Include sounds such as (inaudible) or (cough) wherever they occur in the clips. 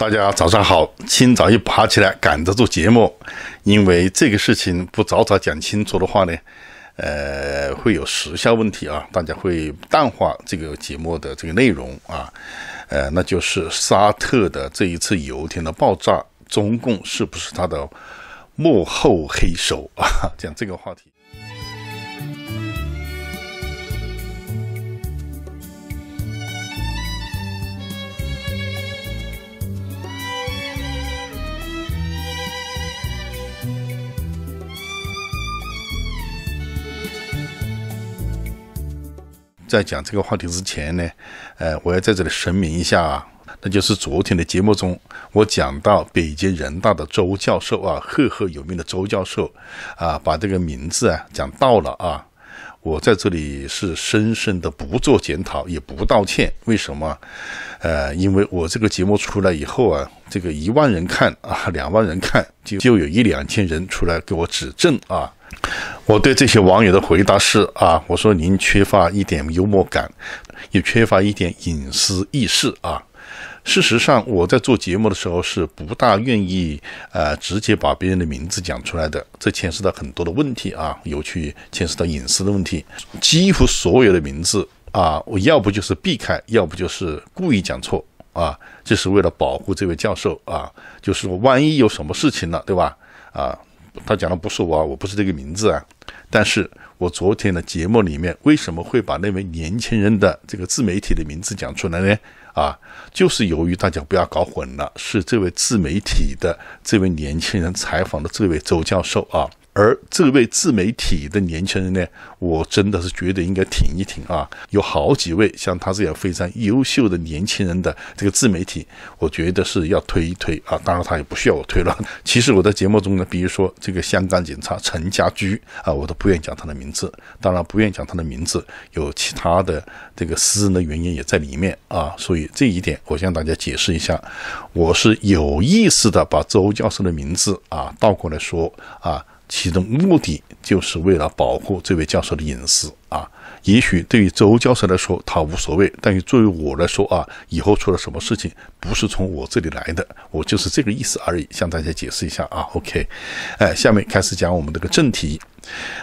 大家早上好，清早一爬起来赶着做节目，因为这个事情不早早讲清楚的话呢，呃，会有时效问题啊，大家会淡化这个节目的这个内容啊，呃，那就是沙特的这一次油田的爆炸，中共是不是他的幕后黑手啊？讲这个话题。在讲这个话题之前呢，呃，我要在这里声明一下啊，那就是昨天的节目中，我讲到北京人大的周教授啊，赫赫有名的周教授啊，把这个名字啊讲到了啊。我在这里是深深的不做检讨，也不道歉。为什么？呃，因为我这个节目出来以后啊，这个一万人看啊，两万人看，就就有一两千人出来给我指正啊。我对这些网友的回答是啊，我说您缺乏一点幽默感，也缺乏一点隐私意识啊。事实上，我在做节目的时候是不大愿意呃直接把别人的名字讲出来的，这牵涉到很多的问题啊，尤其牵涉到隐私的问题。几乎所有的名字啊，我要不就是避开，要不就是故意讲错啊，就是为了保护这位教授啊，就是万一有什么事情了，对吧？啊。他讲的不是我，我不是这个名字啊。但是我昨天的节目里面，为什么会把那位年轻人的这个自媒体的名字讲出来呢？啊，就是由于大家不要搞混了，是这位自媒体的这位年轻人采访的这位周教授啊。而这位自媒体的年轻人呢，我真的是觉得应该挺一挺啊！有好几位像他这样非常优秀的年轻人的这个自媒体，我觉得是要推一推啊。当然，他也不需要我推了。(laughs) 其实我在节目中呢，比如说这个香港警察陈家驹啊，我都不愿讲他的名字。当然，不愿讲他的名字，有其他的这个私人的原因也在里面啊。所以这一点，我向大家解释一下，我是有意识的把周教授的名字啊倒过来说啊。其中目的就是为了保护这位教授的隐私啊。也许对于周教授来说他无所谓，但是作为我来说啊，以后出了什么事情不是从我这里来的，我就是这个意思而已，向大家解释一下啊。OK，哎，下面开始讲我们这个正题。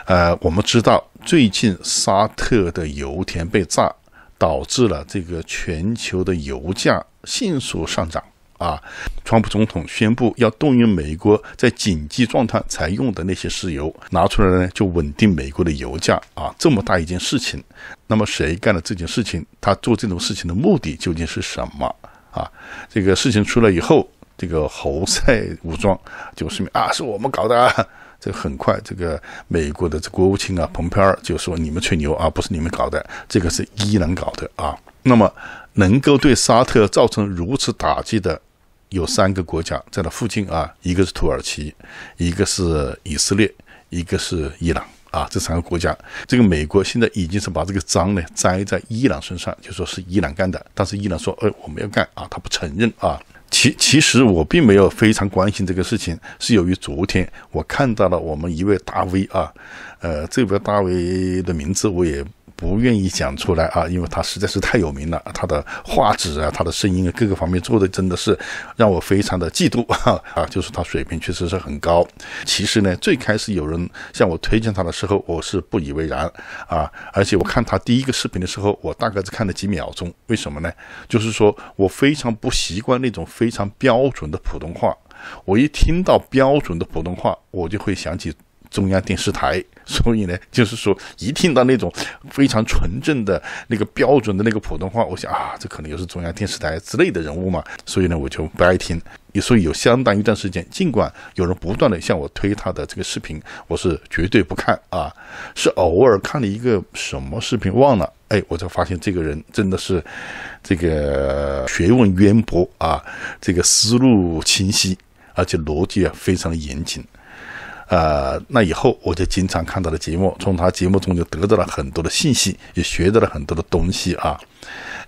呃，我们知道最近沙特的油田被炸，导致了这个全球的油价迅速上涨。啊，川普总统宣布要动用美国在紧急状态才用的那些石油拿出来呢，就稳定美国的油价啊！这么大一件事情，那么谁干的这件事情？他做这种事情的目的究竟是什么啊？这个事情出来以后，这个侯赛武装就说明啊，是我们搞的。这个很快，这个美国的这国务卿啊，蓬佩尔就说：“你们吹牛啊，不是你们搞的，这个是伊朗搞的啊。”那么能够对沙特造成如此打击的？有三个国家在那附近啊，一个是土耳其，一个是以色列，一个是伊朗啊，这三个国家，这个美国现在已经是把这个脏呢栽在伊朗身上，就说是伊朗干的，但是伊朗说，哎，我没有干啊，他不承认啊。其其实我并没有非常关心这个事情，是由于昨天我看到了我们一位大 V 啊，呃，这位大 V 的名字我也。不愿意讲出来啊，因为他实在是太有名了，他的画质啊，他的声音啊，各个方面做的真的是让我非常的嫉妒 (laughs) 啊，就是他水平确实是很高。其实呢，最开始有人向我推荐他的时候，我是不以为然啊，而且我看他第一个视频的时候，我大概只看了几秒钟，为什么呢？就是说我非常不习惯那种非常标准的普通话，我一听到标准的普通话，我就会想起中央电视台。所以呢，就是说，一听到那种非常纯正的那个标准的那个普通话，我想啊，这可能又是中央电视台之类的人物嘛。所以呢，我就不爱听。所以有相当一段时间，尽管有人不断的向我推他的这个视频，我是绝对不看啊。是偶尔看了一个什么视频，忘了，哎，我才发现这个人真的是这个学问渊博啊，这个思路清晰，而且逻辑啊非常的严谨。呃，那以后我就经常看他的节目，从他节目中就得到了很多的信息，也学到了很多的东西啊。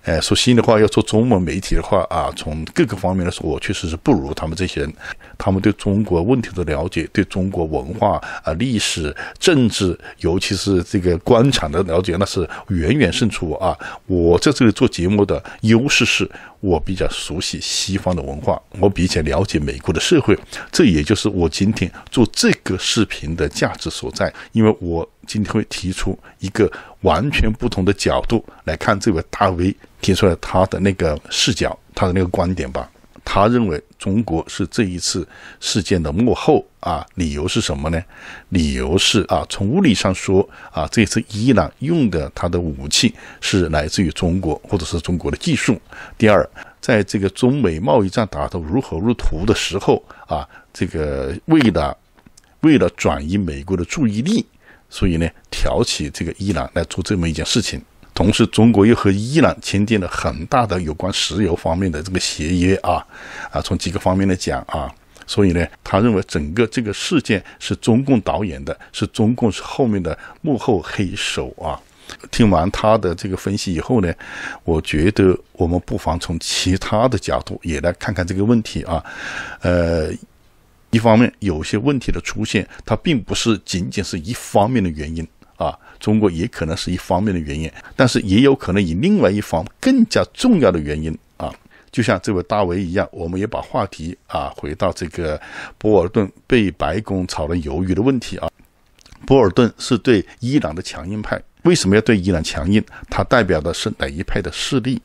哎，说心里话，要做中文媒体的话啊，从各个方面来说，我确实是不如他们这些人。他们对中国问题的了解，对中国文化、啊历史、政治，尤其是这个官场的了解，那是远远胜出啊。我在这里做节目的优势是我比较熟悉西方的文化，我比较了解美国的社会，这也就是我今天做这个视频的价值所在。因为我今天会提出一个完全不同的角度来看这位大 V 提出来他的那个视角，他的那个观点吧。他认为中国是这一次事件的幕后啊，理由是什么呢？理由是啊，从物理上说啊，这次伊朗用的它的武器是来自于中国或者是中国的技术。第二，在这个中美贸易战打得如火如荼的时候啊，这个为了为了转移美国的注意力，所以呢，挑起这个伊朗来做这么一件事情。同时，中国又和伊朗签订了很大的有关石油方面的这个协约啊，啊，从几个方面来讲啊，所以呢，他认为整个这个事件是中共导演的，是中共是后面的幕后黑手啊。听完他的这个分析以后呢，我觉得我们不妨从其他的角度也来看看这个问题啊。呃，一方面，有些问题的出现，它并不是仅仅是一方面的原因。啊，中国也可能是一方面的原因，但是也有可能以另外一方更加重要的原因啊，就像这位大卫一样，我们也把话题啊回到这个博尔顿被白宫炒了鱿鱼的问题啊，博尔顿是对伊朗的强硬派，为什么要对伊朗强硬？他代表的是哪一派的势力？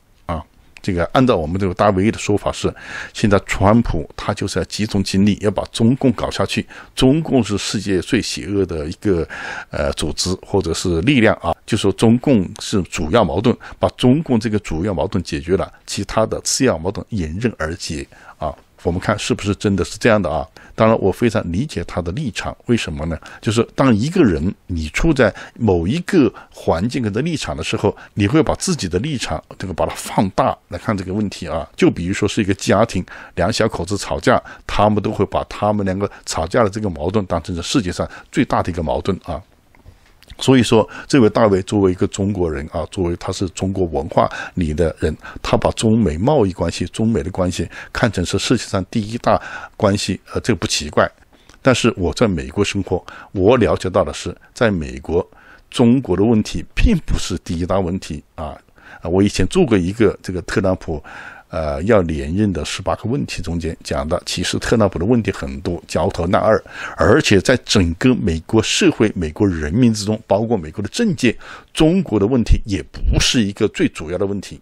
这个按照我们这个大卫的说法是，现在川普他就是要集中精力，要把中共搞下去。中共是世界最邪恶的一个呃组织或者是力量啊，就说中共是主要矛盾，把中共这个主要矛盾解决了，其他的次要矛盾迎刃而解啊。我们看是不是真的是这样的啊？当然，我非常理解他的立场。为什么呢？就是当一个人你处在某一个环境跟的立场的时候，你会把自己的立场这个把它放大来看这个问题啊。就比如说是一个家庭，两小口子吵架，他们都会把他们两个吵架的这个矛盾当成是世界上最大的一个矛盾啊。所以说，这位大卫作为一个中国人啊，作为他是中国文化里的人，他把中美贸易关系、中美的关系看成是世界上第一大关系，呃，这个不奇怪。但是我在美国生活，我了解到的是，在美国，中国的问题并不是第一大问题啊！啊，我以前做过一个这个特朗普。呃，要连任的十八个问题中间讲的，其实特朗普的问题很多，焦头烂额，而且在整个美国社会、美国人民之中，包括美国的政界，中国的问题也不是一个最主要的问题。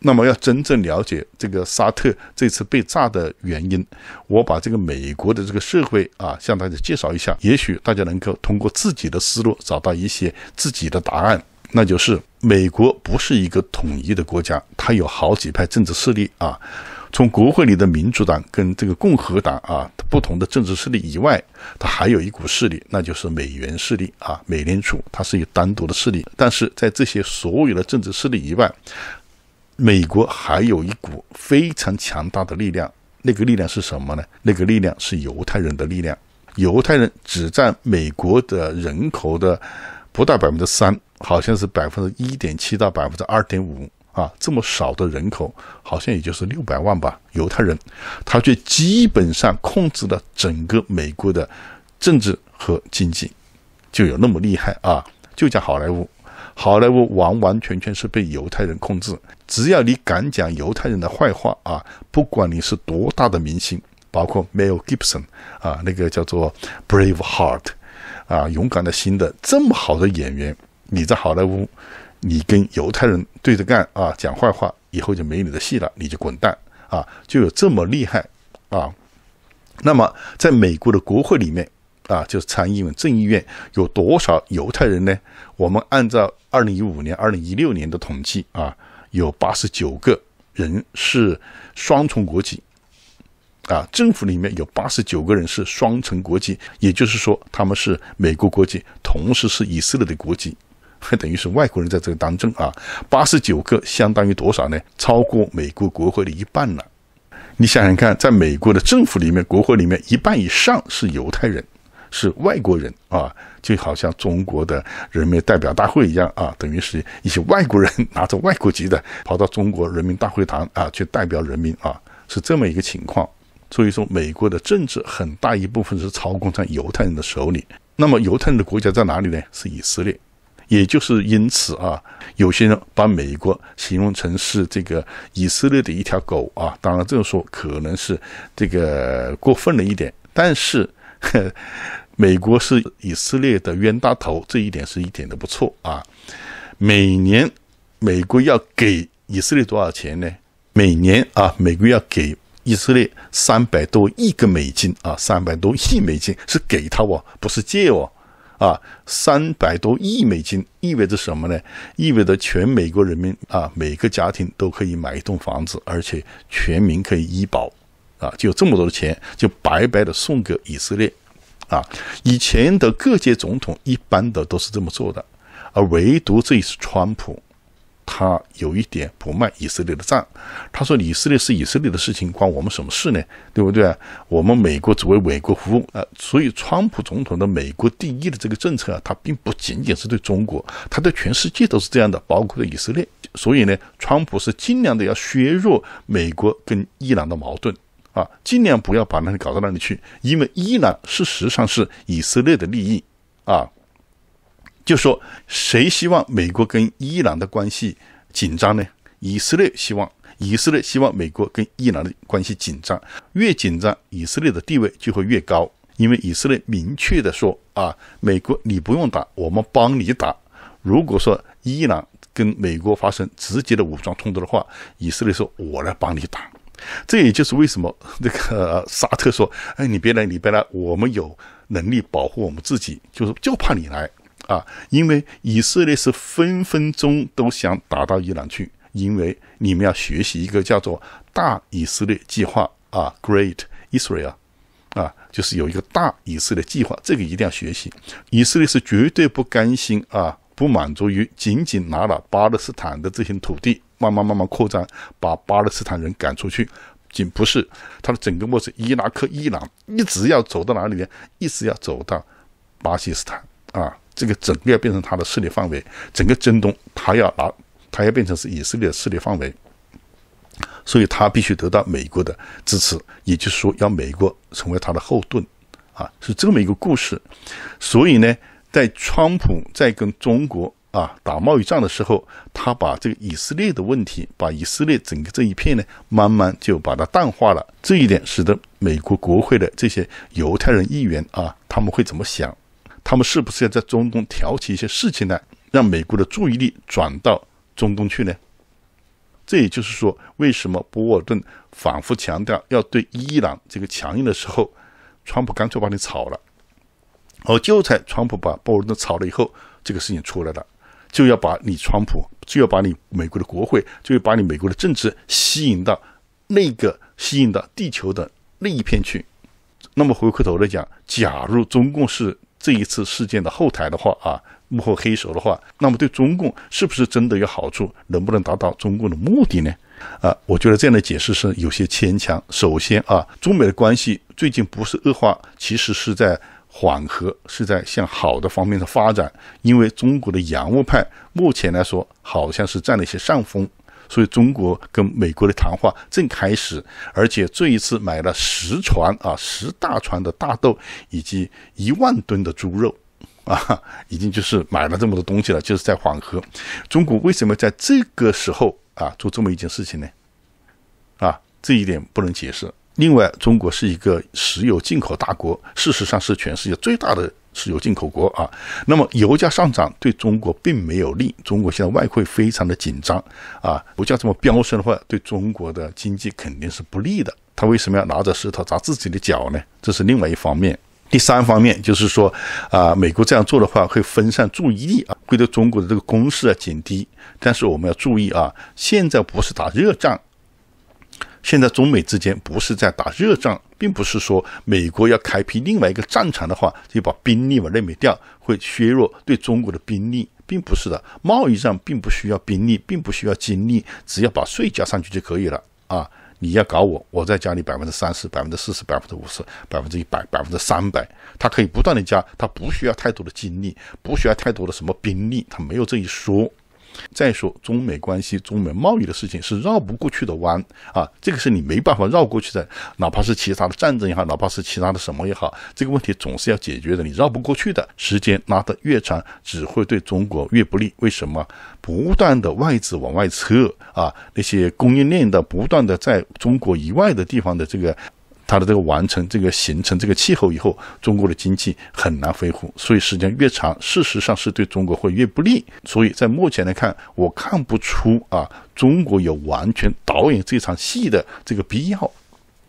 那么，要真正了解这个沙特这次被炸的原因，我把这个美国的这个社会啊，向大家介绍一下，也许大家能够通过自己的思路找到一些自己的答案，那就是。美国不是一个统一的国家，它有好几派政治势力啊。从国会里的民主党跟这个共和党啊不同的政治势力以外，它还有一股势力，那就是美元势力啊。美联储它是有单独的势力，但是在这些所有的政治势力以外，美国还有一股非常强大的力量。那个力量是什么呢？那个力量是犹太人的力量。犹太人只占美国的人口的不到百分之三。好像是百分之一点七到百分之二点五啊，这么少的人口，好像也就是六百万吧。犹太人，他却基本上控制了整个美国的政治和经济，就有那么厉害啊！就讲好莱坞，好莱坞完完全全是被犹太人控制。只要你敢讲犹太人的坏话啊，不管你是多大的明星，包括 m e l Gibson 啊，那个叫做 Brave Heart 啊，勇敢的心的这么好的演员。你在好莱坞，你跟犹太人对着干啊，讲坏话，以后就没你的戏了，你就滚蛋啊！就有这么厉害啊！那么在美国的国会里面啊，就是参议院、众议院有多少犹太人呢？我们按照二零一五年、二零一六年的统计啊，有八十九个人是双重国籍啊。政府里面有八十九个人是双重国籍，也就是说他们是美国国籍，同时是以色列的国籍。还 (laughs) 等于是外国人在这里当政啊，八十九个相当于多少呢？超过美国国会的一半了。你想想看，在美国的政府里面，国会里面一半以上是犹太人，是外国人啊，就好像中国的人民代表大会一样啊，等于是一些外国人 (laughs) 拿着外国籍的跑到中国人民大会堂啊去代表人民啊，是这么一个情况。所以说，美国的政治很大一部分是操控在犹太人的手里。那么，犹太人的国家在哪里呢？是以色列。也就是因此啊，有些人把美国形容成是这个以色列的一条狗啊。当然，这么说可能是这个过分了一点。但是，(laughs) 美国是以色列的冤大头，这一点是一点都不错啊。每年美国要给以色列多少钱呢？每年啊，美国要给以色列三百多亿个美金啊，三百多亿美金是给他哦，不是借哦。啊，三百多亿美金意味着什么呢？意味着全美国人民啊，每个家庭都可以买一栋房子，而且全民可以医保，啊，就这么多的钱就白白的送给以色列，啊，以前的各界总统一般的都是这么做的，而唯独这一次川普。他有一点不卖以色列的账，他说：“以色列是以色列的事情，关我们什么事呢？对不对？我们美国只为美国服务，呃，所以川普总统的‘美国第一’的这个政策啊，他并不仅仅是对中国，他对全世界都是这样的，包括了以色列。所以呢，川普是尽量的要削弱美国跟伊朗的矛盾啊，尽量不要把那里搞到那里去，因为伊朗事实上是以色列的利益啊。”就说谁希望美国跟伊朗的关系紧张呢？以色列希望，以色列希望美国跟伊朗的关系紧张，越紧张，以色列的地位就会越高。因为以色列明确的说啊，美国你不用打，我们帮你打。如果说伊朗跟美国发生直接的武装冲突的话，以色列说我来帮你打。这也就是为什么那个沙特说，哎，你别来，你别来，我们有能力保护我们自己，就是就怕你来。啊，因为以色列是分分钟都想打到伊朗去。因为你们要学习一个叫做“大以色列计划”啊，Great Israel，啊，就是有一个大以色列计划，这个一定要学习。以色列是绝对不甘心啊，不满足于仅仅拿了巴勒斯坦的这些土地，慢慢慢慢扩张，把巴勒斯坦人赶出去，仅不是，他的整个末的伊拉克、伊朗一直要走到哪里呢？一直要走到巴基斯坦啊。这个整个要变成他的势力范围，整个中东他要拿，他要变成是以色列的势力范围，所以他必须得到美国的支持，也就是说要美国成为他的后盾，啊，是这么一个故事。所以呢，在川普在跟中国啊打贸易战的时候，他把这个以色列的问题，把以色列整个这一片呢，慢慢就把它淡化了。这一点使得美国国会的这些犹太人议员啊，他们会怎么想？他们是不是要在中东挑起一些事情呢？让美国的注意力转到中东去呢？这也就是说，为什么波尔顿反复强调要对伊朗这个强硬的时候，川普干脆把你炒了。而就在川普把波尔顿炒了以后，这个事情出来了，就要把你川普，就要把你美国的国会，就要把你美国的政治吸引到那个吸引到地球的那一片去。那么回过头来讲，假如中共是。这一次事件的后台的话啊，幕后黑手的话，那么对中共是不是真的有好处？能不能达到中共的目的呢？啊，我觉得这样的解释是有些牵强。首先啊，中美的关系最近不是恶化，其实是在缓和，是在向好的方面的发展。因为中国的洋务派目前来说好像是占了一些上风。所以中国跟美国的谈话正开始，而且这一次买了十船啊，十大船的大豆以及一万吨的猪肉，(laughs) 啊，已经就是买了这么多东西了，就是在缓和。中国为什么在这个时候啊做这么一件事情呢？啊，这一点不能解释。另外，中国是一个石油进口大国，事实上是全世界最大的。是有进口国啊，那么油价上涨对中国并没有利。中国现在外汇非常的紧张啊，油价这么飙升的话，对中国的经济肯定是不利的。他为什么要拿着石头砸自己的脚呢？这是另外一方面。第三方面就是说，啊，美国这样做的话，会分散注意力啊，会对中国的这个攻势啊减低。但是我们要注意啊，现在不是打热战，现在中美之间不是在打热战。并不是说美国要开辟另外一个战场的话，就把兵力往那边调，会削弱对中国的兵力，并不是的。贸易战并不需要兵力，并不需要精力，只要把税加上去就可以了啊！你要搞我，我再加你百分之三十、百分之四十、百分之五十、百分之一百、百分之三百，它可以不断的加，它不需要太多的精力，不需要太多的什么兵力，它没有这一说。再说中美关系、中美贸易的事情是绕不过去的弯啊，这个是你没办法绕过去的。哪怕是其他的战争也好，哪怕是其他的什么也好，这个问题总是要解决的。你绕不过去的时间拉得越长，只会对中国越不利。为什么？不断的外资往外撤啊，那些供应链的不断的在中国以外的地方的这个。它的这个完成、这个形成、这个气候以后，中国的经济很难恢复，所以时间越长，事实上是对中国会越不利。所以在目前来看，我看不出啊，中国有完全导演这场戏的这个必要。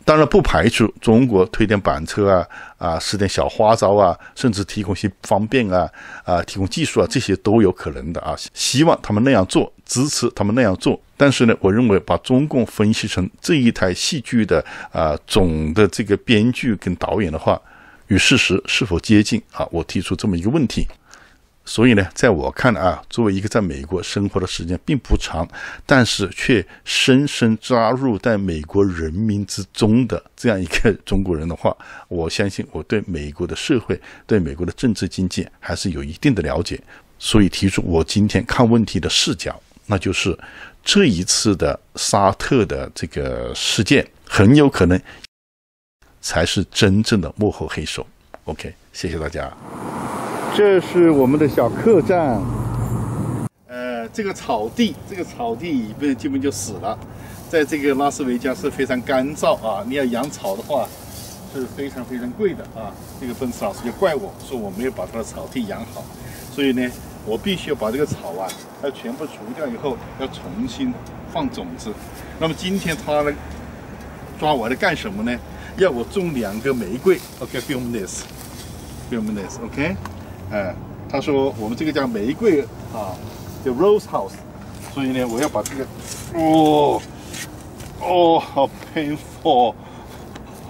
当然不排除中国推点板车啊，啊使点小花招啊，甚至提供些方便啊，啊提供技术啊，这些都有可能的啊。希望他们那样做，支持他们那样做。但是呢，我认为把中共分析成这一台戏剧的啊总的这个编剧跟导演的话，与事实是否接近？好，我提出这么一个问题。所以呢，在我看来啊，作为一个在美国生活的时间并不长，但是却深深扎入在美国人民之中的这样一个中国人的话，(laughs) 我相信我对美国的社会、对美国的政治经济还是有一定的了解，所以提出我今天看问题的视角。那就是这一次的沙特的这个事件，很有可能才是真正的幕后黑手。OK，谢谢大家。这是我们的小客栈。呃，这个草地，这个草地已被基本就死了。在这个拉斯维加斯非常干燥啊，你要养草的话是非常非常贵的啊。这个奔驰老师也怪我说我没有把他的草地养好，所以呢。我必须要把这个草啊，要全部除掉以后，要重新放种子。那么今天他呢，抓我来干什么呢？要我种两个玫瑰。OK，few、okay, minutes，few the rose house。所以呢，我要把这个，哦，哦，好 painful。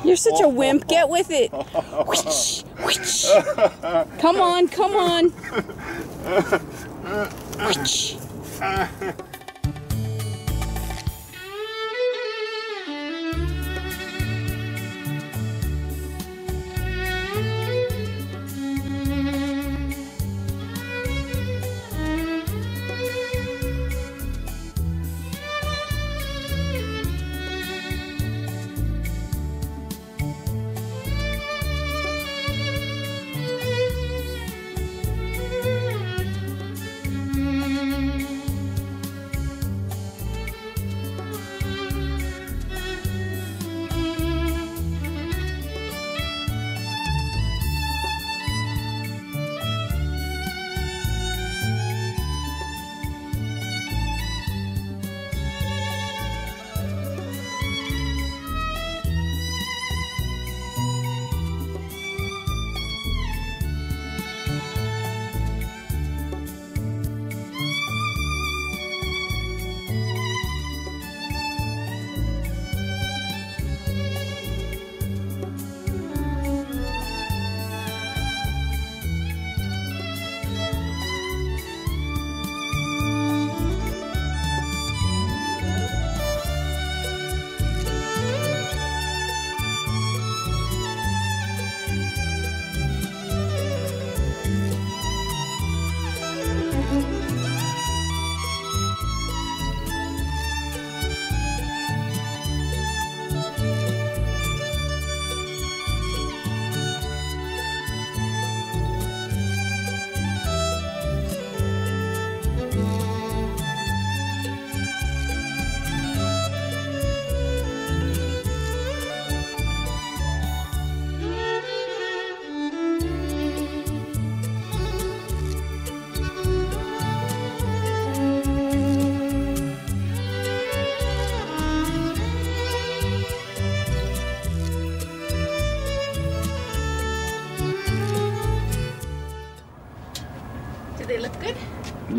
You're such a wimp. Get with it. (laughs) Come on, come on. (laughs) Ah.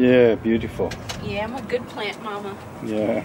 Yeah, beautiful. Yeah, I'm a good plant mama. Yeah.